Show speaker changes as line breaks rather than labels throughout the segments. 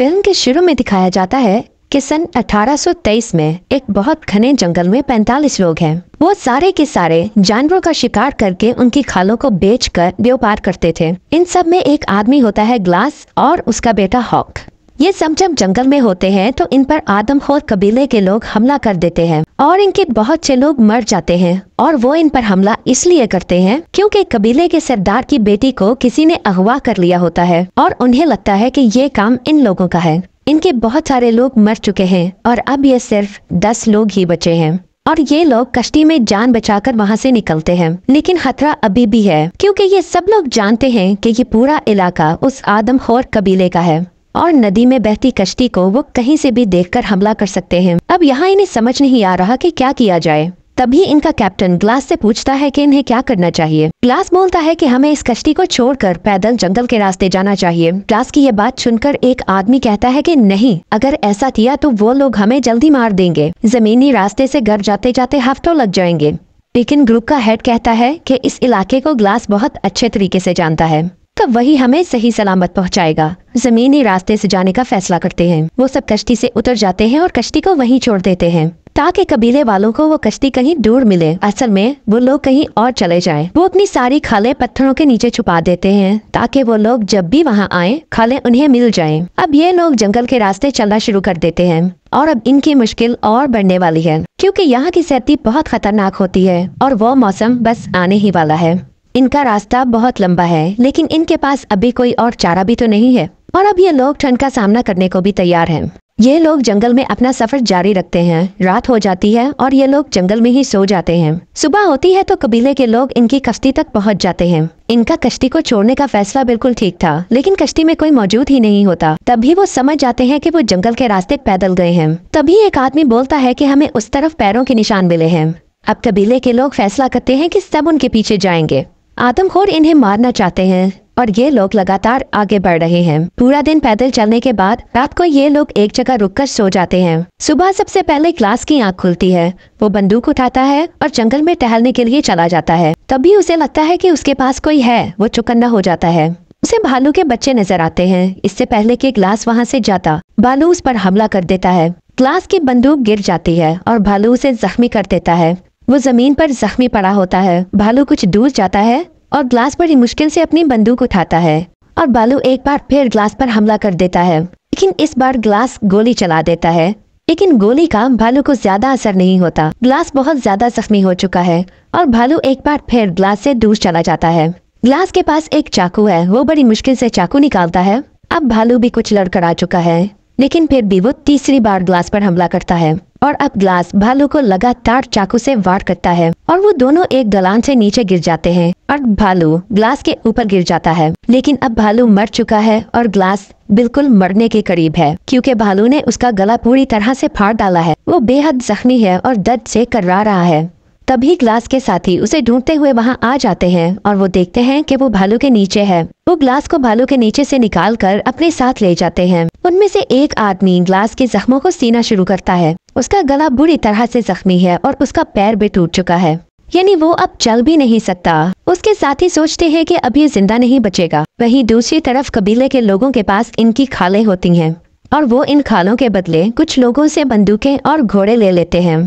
Film के शुरू में दिखाया जाता है कि सन 1823 में एक बहुत घने जंगल में 45 लोग हैं वो सारे के सारे जानवरों का शिकार करके उनकी खालों को बेचकर व्यापार करते थे इन सब में एक आदमी होता है ग्लास और उसका बेटा हॉक ये सब जब जंगल में होते हैं तो इन पर आदमखोर कबीले के लोग हमला कर देते हैं और इनके बहुत से लोग मर जाते हैं और वो इन पर हमला इसलिए करते हैं क्योंकि कबीले के सरदार की बेटी को किसी ने अगवा कर लिया होता है और उन्हें लगता है कि ये काम इन लोगों का है इनके बहुत सारे लोग मर चुके हैं और अब ये सिर्फ दस लोग ही बचे हैं और ये लोग कश्ती में जान बचाकर वहाँ ऐसी निकलते हैं लेकिन खतरा अभी भी है क्योंकि ये सब लोग जानते हैं कि ये पूरा इलाका उस आदमखोर कबीले का है और नदी में बहती कश्ती को वो कहीं से भी देखकर हमला कर सकते हैं अब यहाँ इन्हें समझ नहीं आ रहा कि क्या किया जाए तभी इनका कैप्टन ग्लास से पूछता है कि इन्हें क्या करना चाहिए ग्लास बोलता है कि हमें इस कश्ती को छोड़कर पैदल जंगल के रास्ते जाना चाहिए ग्लास की ये बात सुनकर एक आदमी कहता है कि नहीं अगर ऐसा किया तो वो लोग हमें जल्दी मार देंगे जमीनी रास्ते से घर जाते जाते हफ्तों लग जाएंगे लेकिन ग्रुप का हेड कहता है कि इस इलाके को ग्लास बहुत अच्छे तरीके से जानता है तब वही हमें सही सलामत पहुंचाएगा। जमीनी रास्ते से जाने का फैसला करते हैं वो सब कश्ती से उतर जाते हैं और कश्ती को वहीं छोड़ देते हैं ताकि कबीले वालों को वो कश्ती कहीं दूर मिले असल में वो लोग कहीं और चले जाएं। वो अपनी सारी खाले पत्थरों के नीचे छुपा देते हैं ताकि वो लोग जब भी वहाँ आए खाले उन्हें मिल जाए अब ये लोग जंगल के रास्ते चलना शुरू कर देते हैं और अब इनकी मुश्किल और बढ़ने वाली है क्योंकि यहाँ की सर्दी बहुत खतरनाक होती है और वो मौसम बस आने ही वाला है इनका रास्ता बहुत लंबा है लेकिन इनके पास अभी कोई और चारा भी तो नहीं है और अब ये लोग ठंड का सामना करने को भी तैयार हैं। ये लोग जंगल में अपना सफर जारी रखते हैं रात हो जाती है और ये लोग जंगल में ही सो जाते हैं सुबह होती है तो कबीले के लोग इनकी कश्ती तक पहुंच जाते हैं इनका कश्ती को छोड़ने का फैसला बिल्कुल ठीक था लेकिन कश्ती में कोई मौजूद ही नहीं होता तभी वो समझ जाते हैं कि वो जंगल के रास्ते पैदल गए हैं तभी एक आदमी बोलता है की हमें उस तरफ पैरों के निशान मिले हैं अब कबीले के लोग फैसला करते हैं की सब उनके पीछे जाएंगे आदमखोर इन्हें मारना चाहते हैं और ये लोग लगातार आगे बढ़ रहे हैं पूरा दिन पैदल चलने के बाद रात को ये लोग एक जगह रुककर सो जाते हैं सुबह सबसे पहले क्लास की आंख खुलती है वो बंदूक उठाता है और जंगल में टहलने के लिए चला जाता है तभी उसे लगता है कि उसके पास कोई है वो चुकन्ना हो जाता है उसे भालू के बच्चे नजर आते हैं इससे पहले की ग्लास वहाँ से जाता भालू उस पर हमला कर देता है ग्लास की बंदूक गिर जाती है और भालू उसे जख्मी कर देता है वो जमीन पर जख्मी पड़ा होता है भालू कुछ दूर जाता है और ग्लास बड़ी मुश्किल से अपनी बंदूक उठाता है और भालू एक बार फिर ग्लास पर हमला कर देता है लेकिन इस बार ग्लास गोली चला देता है लेकिन गोली का भालू को ज्यादा असर नहीं होता ग्लास बहुत ज्यादा जख्मी हो चुका है और भालू एक बार फिर ग्लास से दूर चला जाता है ग्लास के पास एक चाकू है वो बड़ी मुश्किल से चाकू निकालता है अब भालू भी कुछ लड़कर आ चुका है लेकिन फिर भी वो तीसरी बार ग्लास पर हमला करता है और अब ग्लास भालू को लगातार चाकू से वार करता है और वो दोनों एक दलान से नीचे गिर जाते हैं और भालू ग्लास के ऊपर गिर जाता है लेकिन अब भालू मर चुका है और ग्लास बिल्कुल मरने के करीब है क्योंकि भालू ने उसका गला पूरी तरह से फाड़ डाला है वो बेहद जख्मी है और दर्द से कर्रा रहा है तभी ग्लास के साथी उसे ढूंढते हुए वहाँ आ जाते हैं और वो देखते हैं कि वो भालू के नीचे है वो ग्लास को भालू के नीचे से निकाल कर अपने साथ ले जाते हैं उनमें से एक आदमी ग्लास के जख्मों को सीना शुरू करता है उसका गला बुरी तरह से जख्मी है और उसका पैर भी टूट चुका है यानी वो अब चल भी नहीं सकता उसके साथी सोचते हैं कि अब ये जिंदा नहीं बचेगा वहीं दूसरी तरफ कबीले के लोगों के पास इनकी खाले होती हैं और वो इन खालों के बदले कुछ लोगों से बंदूकें और घोड़े ले लेते हैं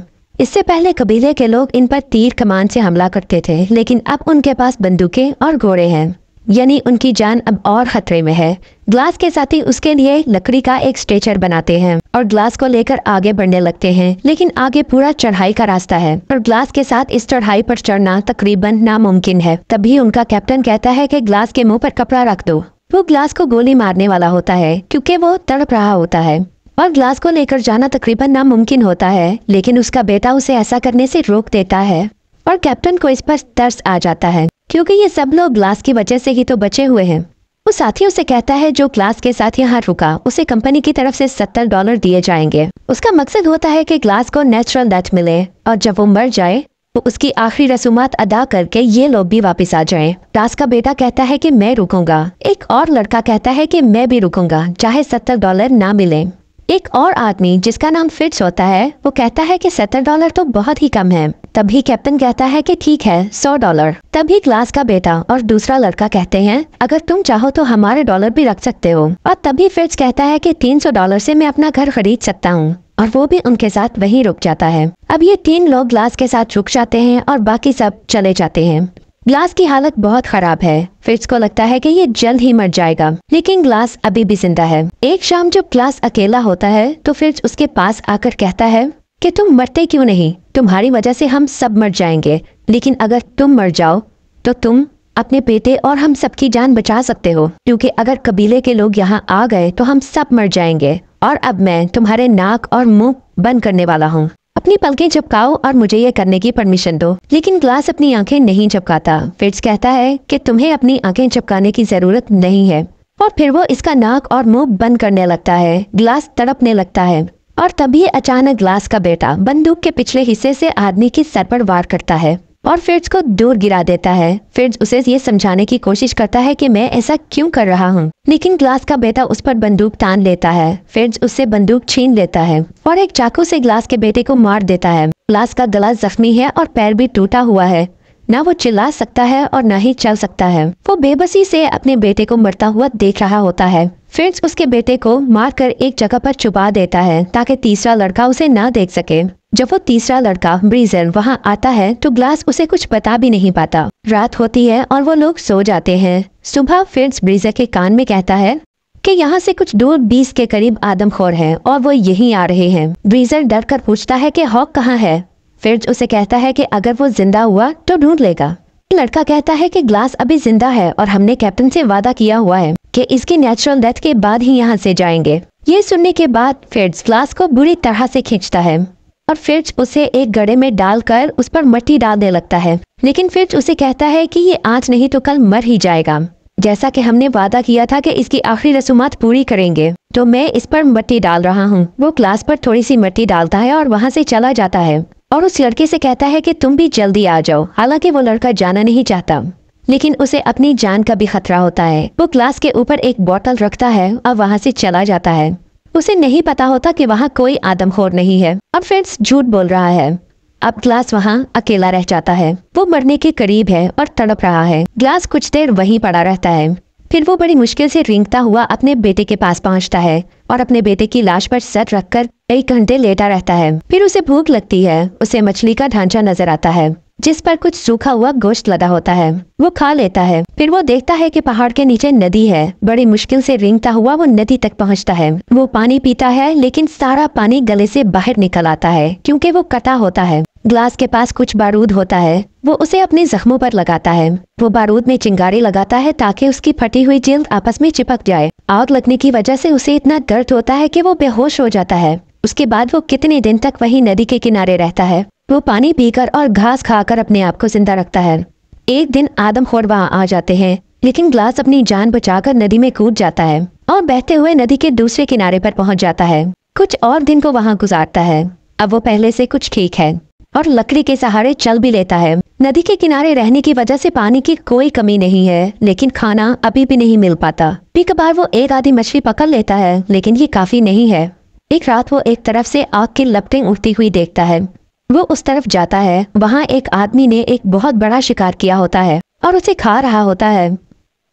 इससे पहले कबीले के लोग इन पर तीर कमान से हमला करते थे लेकिन अब उनके पास बंदूकें और घोड़े हैं यानी उनकी जान अब और खतरे में है ग्लास के साथ ही उसके लिए लकड़ी का एक स्ट्रेचर बनाते हैं और ग्लास को लेकर आगे बढ़ने लगते हैं लेकिन आगे पूरा चढ़ाई का रास्ता है और ग्लास के साथ इस चढ़ाई पर चढ़ना तकरीबन नामुमकिन है तभी उनका कैप्टन कहता है कि ग्लास के मुंह पर कपड़ा रख दो वो ग्लास को गोली मारने वाला होता है क्यूँकी वो तड़प रहा होता है और ग्लास को लेकर जाना तकरीबन नामुमकिन होता है लेकिन उसका बेटा उसे ऐसा करने से रोक देता है और कैप्टन को इस पर तरस आ जाता है क्योंकि ये सब लोग ग्लास की वजह से ही तो बचे हुए हैं वो साथी उसे कहता है जो ग्लास के साथ यहाँ रुका उसे कंपनी की तरफ से सत्तर डॉलर दिए जाएंगे उसका मकसद होता है कि ग्लास को नेचुरल डेथ मिले और जब वो मर जाए तो उसकी आखिरी रसूमात अदा करके ये लोग भी वापस आ जाएं। ग्लास का बेटा कहता है कि मैं रुकूंगा एक और लड़का कहता है कि मैं भी रुकूंगा चाहे सत्तर डॉलर ना मिले एक और आदमी जिसका नाम फिट्स होता है वो कहता है कि सत्तर डॉलर तो बहुत ही कम है तभी कैप्टन कहता है कि ठीक है सौ डॉलर तभी क्लास का बेटा और दूसरा लड़का कहते हैं अगर तुम चाहो तो हमारे डॉलर भी रख सकते हो और तभी फिर्ज कहता है कि तीन सौ डॉलर से मैं अपना घर खरीद सकता हूँ और वो भी उनके साथ वहीं रुक जाता है अब ये तीन लोग ग्लास के साथ रुक जाते हैं और बाकी सब चले जाते हैं ग्लास की हालत बहुत खराब है फिट्स को लगता है कि ये जल्द ही मर जाएगा लेकिन ग्लास अभी भी जिंदा है एक शाम जब ग्लास अकेला होता है तो फिर उसके पास आकर कहता है कि तुम मरते क्यों नहीं तुम्हारी वजह से हम सब मर जाएंगे लेकिन अगर तुम मर जाओ तो तुम अपने बेटे और हम सबकी जान बचा सकते हो क्योंकि अगर कबीले के लोग यहाँ आ गए तो हम सब मर जाएंगे और अब मैं तुम्हारे नाक और मुंह बंद करने वाला हूँ अपनी पलकें चपकाओ और मुझे ये करने की परमिशन दो लेकिन ग्लास अपनी आंखें नहीं चपकाता फिट्स कहता है कि तुम्हें अपनी आंखें चपकाने की जरूरत नहीं है और फिर वो इसका नाक और मुंह बंद करने लगता है ग्लास तड़पने लगता है और तभी अचानक ग्लास का बेटा बंदूक के पिछले हिस्से से आदमी की सर पर वार करता है और फिर्ज को दूर गिरा देता है फिर्ज उसे ये समझाने की कोशिश करता है कि मैं ऐसा क्यों कर रहा हूँ लेकिन ग्लास का बेटा उस पर बंदूक तान लेता है फिर्ज उससे बंदूक छीन लेता है और एक चाकू से ग्लास के बेटे को मार देता है ग्लास का गला जख्मी है और पैर भी टूटा हुआ है ना वो चिल्ला सकता है और ना ही चल सकता है वो बेबसी से अपने बेटे को मरता हुआ देख रहा होता है फिर उसके बेटे को मारकर एक जगह पर छुपा देता है ताकि तीसरा लड़का उसे ना देख सके जब वो तीसरा लड़का ब्रीजर वहाँ आता है तो ग्लास उसे कुछ बता भी नहीं पाता रात होती है और वो लोग सो जाते हैं सुबह फिर ब्रीजर के कान में कहता है कि यहाँ से कुछ दूर बीस के करीब आदमखोर हैं और वो यहीं आ रहे हैं ब्रीजर डर कर पूछता है कि हॉक कहाँ है फिर उसे कहता है कि अगर वो जिंदा हुआ तो ढूंढ लेगा लड़का कहता है कि ग्लास अभी जिंदा है और हमने कैप्टन से वादा किया हुआ है कि इसकी नेचुरल डेथ के बाद ही यहाँ से जाएंगे ये सुनने के बाद फिर्ज ग्लास को बुरी तरह से खींचता है और फिर्ज उसे एक गड़े में डालकर उस पर मट्टी डालने लगता है लेकिन फिर्ज उसे कहता है कि ये आज नहीं तो कल मर ही जाएगा जैसा कि हमने वादा किया था कि इसकी आखिरी रसूमात पूरी करेंगे तो मैं इस पर मट्टी डाल रहा हूँ वो ग्लास पर थोड़ी सी मट्टी डालता है और वहाँ से चला जाता है और उस लड़के से कहता है कि तुम भी जल्दी आ जाओ हालांकि वो लड़का जाना नहीं चाहता लेकिन उसे अपनी जान का भी खतरा होता है वो ग्लास के ऊपर एक बोतल रखता है और वहाँ से चला जाता है उसे नहीं पता होता कि वहाँ कोई आदमखोर नहीं है अब फ्रेंड्स झूठ बोल रहा है अब ग्लास वहाँ अकेला रह जाता है वो मरने के करीब है और तड़प रहा है ग्लास कुछ देर वहीं पड़ा रहता है फिर वो बड़ी मुश्किल से रिंगता हुआ अपने बेटे के पास पहुंचता है और अपने बेटे की लाश पर सर रखकर कई घंटे लेटा रहता है फिर उसे भूख लगती है उसे मछली का ढांचा नजर आता है जिस पर कुछ सूखा हुआ गोश्त लदा होता है वो खा लेता है फिर वो देखता है कि पहाड़ के नीचे नदी है बड़ी मुश्किल से रिंगता हुआ वो नदी तक पहुंचता है वो पानी पीता है लेकिन सारा पानी गले से बाहर निकल आता है क्योंकि वो कटा होता है ग्लास के पास कुछ बारूद होता है वो उसे अपने जख्मों पर लगाता है वो बारूद में चिंगारी लगाता है ताकि उसकी फटी हुई जिल्द आपस में चिपक जाए आग लगने की वजह से उसे इतना दर्द होता है कि वो बेहोश हो जाता है उसके बाद वो कितने दिन तक वही नदी के किनारे रहता है वो पानी पीकर और घास खाकर अपने आप को जिंदा रखता है एक दिन आदम खोर वहाँ आ जाते हैं लेकिन ग्लास अपनी जान बचाकर नदी में कूद जाता है और बहते हुए नदी के दूसरे किनारे पर पहुँच जाता है कुछ और दिन को वहाँ गुजारता है अब वो पहले से कुछ ठीक है और लकड़ी के सहारे चल भी लेता है नदी के किनारे रहने की वजह से पानी की कोई कमी नहीं है लेकिन खाना अभी भी नहीं मिल पाता भी कबार वो एक आधी मछली पकड़ लेता है लेकिन ये काफी नहीं है एक रात वो एक तरफ से आग की लपटें उठती हुई देखता है वो उस तरफ जाता है वहाँ एक आदमी ने एक बहुत बड़ा शिकार किया होता है और उसे खा रहा होता है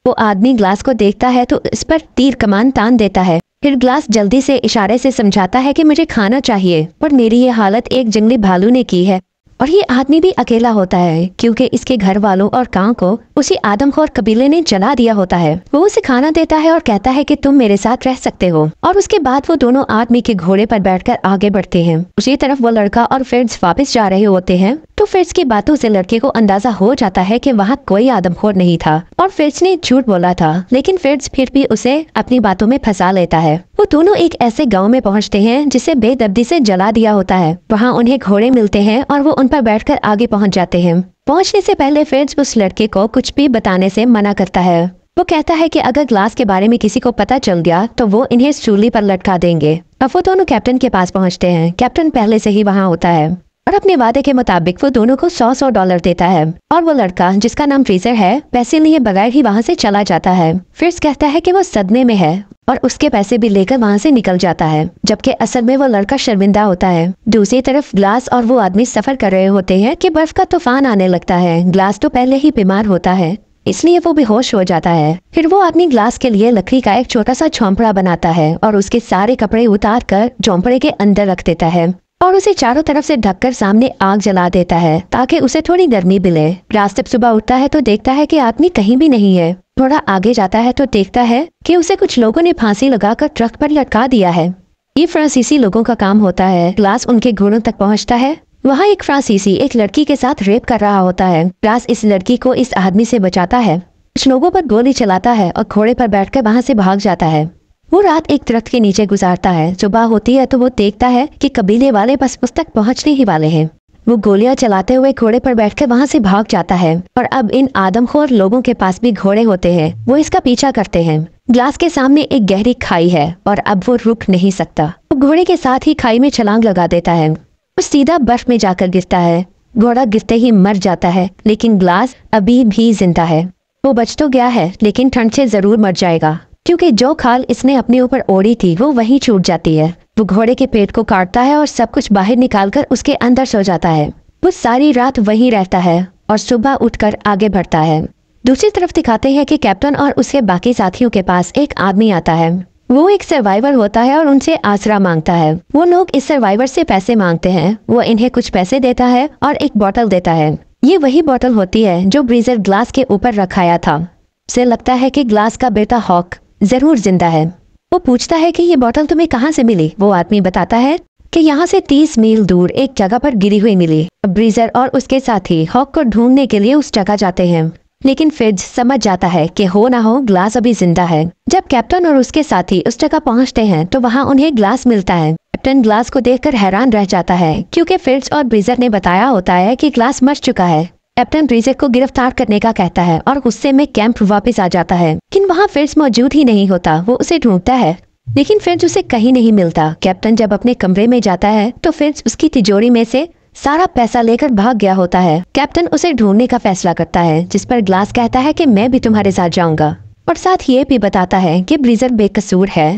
वो आदमी ग्लास को देखता है तो इस पर तीर कमान तान देता है फिर ग्लास जल्दी से इशारे से समझाता है कि मुझे खाना चाहिए पर मेरी ये हालत एक जंगली भालू ने की है और ये आदमी भी अकेला होता है क्योंकि इसके घर वालों और गाँव को उसी आदमखोर कबीले ने जला दिया होता है वो उसे खाना देता है और कहता है कि तुम मेरे साथ रह सकते हो और उसके बाद वो दोनों आदमी के घोड़े पर बैठकर आगे बढ़ते हैं उसी तरफ वो लड़का और फिर्ज वापस जा रहे होते हैं तो फिर्ज की बातों से लड़के को अंदाजा हो जाता है कि वहाँ कोई आदमखोर नहीं था और फिर्ज ने झूठ बोला था लेकिन फिर्ज फिर भी उसे अपनी बातों में फंसा लेता है वो दोनों एक ऐसे गाँव में पहुँचते हैं जिसे बेदर्दी से जला दिया होता है वहाँ उन्हें घोड़े मिलते हैं और वो उन पर बैठकर आगे पहुंच जाते हैं पहुंचने से पहले फ्रेंड्स उस लड़के को कुछ भी बताने से मना करता है वो कहता है कि अगर ग्लास के बारे में किसी को पता चल गया तो वो इन्हें चूल्ही पर लटका देंगे अब वो दोनों कैप्टन के पास पहुंचते हैं कैप्टन पहले से ही वहां होता है और अपने वादे के मुताबिक वो दोनों को सौ सौ डॉलर देता है और वो लड़का जिसका नाम फ्रीजर है पैसे लिए बगैर ही वहाँ से चला जाता है फिर कहता है कि वो सदमे में है और उसके पैसे भी लेकर वहाँ से निकल जाता है जबकि असल में वो लड़का शर्मिंदा होता है दूसरी तरफ ग्लास और वो आदमी सफर कर रहे होते हैं कि बर्फ का तूफान आने लगता है ग्लास तो पहले ही बीमार होता है इसलिए वो बेहोश हो जाता है फिर वो आदमी ग्लास के लिए लकड़ी का एक छोटा सा झोंपड़ा बनाता है और उसके सारे कपड़े उतार कर झोंपड़े के अंदर रख देता है और उसे चारों तरफ से ढककर सामने आग जला देता है ताकि उसे थोड़ी गर्मी मिले रास्ते सुबह उठता है तो देखता है कि आदमी कहीं भी नहीं है थोड़ा आगे जाता है तो देखता है कि उसे कुछ लोगों ने फांसी लगाकर ट्रक पर लटका दिया है ये फ्रांसीसी लोगों का काम होता है ग्लास उनके घोड़ों तक पहुँचता है वहाँ एक फ्रांसीसी एक लड़की के साथ रेप कर रहा होता है ग्लास इस लड़की को इस आदमी से बचाता है कुछ लोगों पर गोली चलाता है और घोड़े पर बैठ वहाँ से भाग जाता है वो रात एक दरख्त के नीचे गुजारता है सुबह होती है तो वो देखता है कि कबीले वाले बस उस तक पहुँचने ही वाले हैं वो गोलियां चलाते हुए घोड़े पर बैठकर वहाँ से भाग जाता है और अब इन आदमखोर लोगों के पास भी घोड़े होते हैं वो इसका पीछा करते हैं ग्लास के सामने एक गहरी खाई है और अब वो रुक नहीं सकता वो घोड़े के साथ ही खाई में छलांग लगा देता है वो सीधा बर्फ में जाकर गिरता है घोड़ा गिरते ही मर जाता है लेकिन ग्लास अभी भी जिंदा है वो बच तो गया है लेकिन ठंड से जरूर मर जाएगा क्योंकि जो खाल इसने अपने ऊपर ओढ़ी थी वो वहीं छूट जाती है वो घोड़े के पेट को काटता है और सब कुछ बाहर निकालकर उसके अंदर सो जाता है वो सारी रात वहीं रहता है और सुबह उठकर आगे बढ़ता है दूसरी तरफ दिखाते हैं कि कैप्टन और उसके बाकी साथियों के पास एक आदमी आता है वो एक सर्वाइवर होता है और उनसे आसरा मांगता है वो लोग इस सर्वाइवर से पैसे मांगते हैं वो इन्हें कुछ पैसे देता है और एक बोतल देता है ये वही बोतल होती है जो ब्रीजर ग्लास के ऊपर रखाया था से लगता है कि ग्लास का बेटा हॉक जरूर जिंदा है वो पूछता है कि ये बॉटल तुम्हें कहाँ से मिली वो आदमी बताता है कि यहाँ से तीस मील दूर एक जगह पर गिरी हुई मिली ब्रीजर और उसके साथी हॉक को ढूंढने के लिए उस जगह जाते हैं लेकिन फिज समझ जाता है कि हो ना हो ग्लास अभी जिंदा है जब कैप्टन और उसके साथी उस जगह पहुँचते हैं तो वहाँ उन्हें ग्लास मिलता है कैप्टन ग्लास को देख हैरान रह जाता है क्यूँकी फिर और ब्रीजर ने बताया होता है की ग्लास मर चुका है कैप्टन ब्रिजक को गिरफ्तार करने का कहता है और गुस्से में कैंप वापस आ जाता है लेकिन वहाँ फिल्स मौजूद ही नहीं होता वो उसे ढूंढता है लेकिन फिल्स उसे कहीं नहीं मिलता कैप्टन जब अपने कमरे में जाता है तो फिल्स उसकी तिजोरी में से सारा पैसा लेकर भाग गया होता है कैप्टन उसे ढूंढने का फैसला करता है जिस पर ग्लास कहता है की मैं भी तुम्हारे साथ जाऊंगा और साथ ये भी बताता है की ब्रीजर बेकसूर है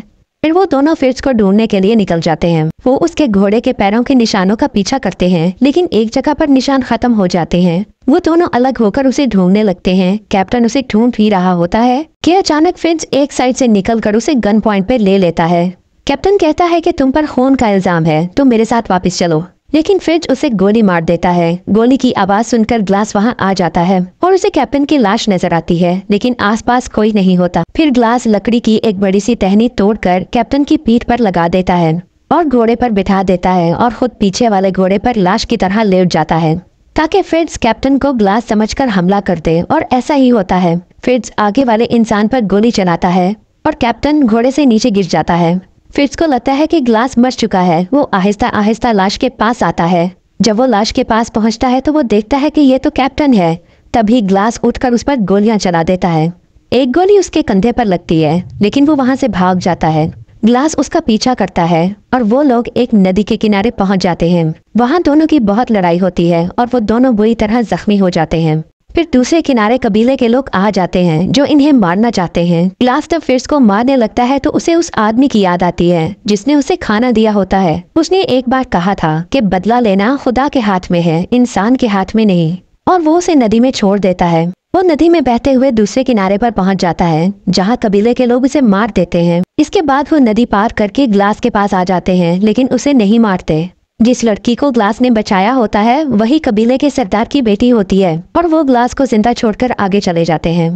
फिर वो दोनों फिर्ज को ढूंढने के लिए निकल जाते हैं वो उसके घोड़े के पैरों के निशानों का पीछा करते हैं लेकिन एक जगह पर निशान खत्म हो जाते हैं वो दोनों अलग होकर उसे ढूंढने लगते हैं कैप्टन उसे ढूंढ ही रहा होता है कि अचानक फिंच एक साइड से निकलकर उसे गन पॉइंट पर ले लेता है कैप्टन कहता है कि तुम पर खून का इल्जाम है तुम मेरे साथ वापस चलो लेकिन फ्रिज उसे गोली मार देता है गोली की आवाज सुनकर ग्लास वहाँ आ जाता है और उसे कैप्टन की लाश नजर आती है लेकिन आसपास कोई नहीं होता फिर ग्लास लकड़ी की एक बड़ी सी टहनी तोड़कर कैप्टन की पीठ पर लगा देता है और घोड़े पर बिठा देता है और खुद पीछे वाले घोड़े पर लाश की तरह लेट जाता है ताकि फिड्स कैप्टन को ग्लास समझ हमला कर दे और ऐसा ही होता है फिड्स आगे वाले इंसान पर गोली चलाता है और कैप्टन घोड़े से नीचे गिर जाता है फिट्स को लगता है कि ग्लास मर चुका है वो आहिस्ता आहिस्ता लाश के पास आता है जब वो लाश के पास पहुंचता है तो वो देखता है कि ये तो कैप्टन है तभी ग्लास उठकर उस पर गोलियां चला देता है एक गोली उसके कंधे पर लगती है लेकिन वो वहां से भाग जाता है ग्लास उसका पीछा करता है और वो लोग एक नदी के किनारे पहुंच जाते हैं वहां दोनों की बहुत लड़ाई होती है और वो दोनों बुरी तरह जख्मी हो जाते हैं फिर दूसरे किनारे कबीले के लोग आ जाते हैं जो इन्हें मारना चाहते हैं ग्लास जब फिर्स को मारने लगता है तो उसे उस आदमी की याद आती है जिसने उसे खाना दिया होता है उसने एक बार कहा था कि बदला लेना खुदा के हाथ में है इंसान के हाथ में नहीं और वो उसे नदी में छोड़ देता है वो नदी में बहते हुए दूसरे किनारे पर पहुंच जाता है जहां कबीले के लोग उसे मार देते हैं इसके बाद वो नदी पार करके ग्लास के पास आ जाते हैं लेकिन उसे नहीं मारते जिस लड़की को ग्लास ने बचाया होता है वही कबीले के सरदार की बेटी होती है और वो ग्लास को जिंदा छोड़कर आगे चले जाते हैं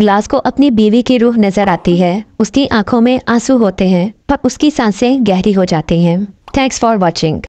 ग्लास को अपनी बीवी की रूह नजर आती है उसकी आंखों में आंसू होते हैं और उसकी सांसें गहरी हो जाती हैं थैंक्स फॉर वॉचिंग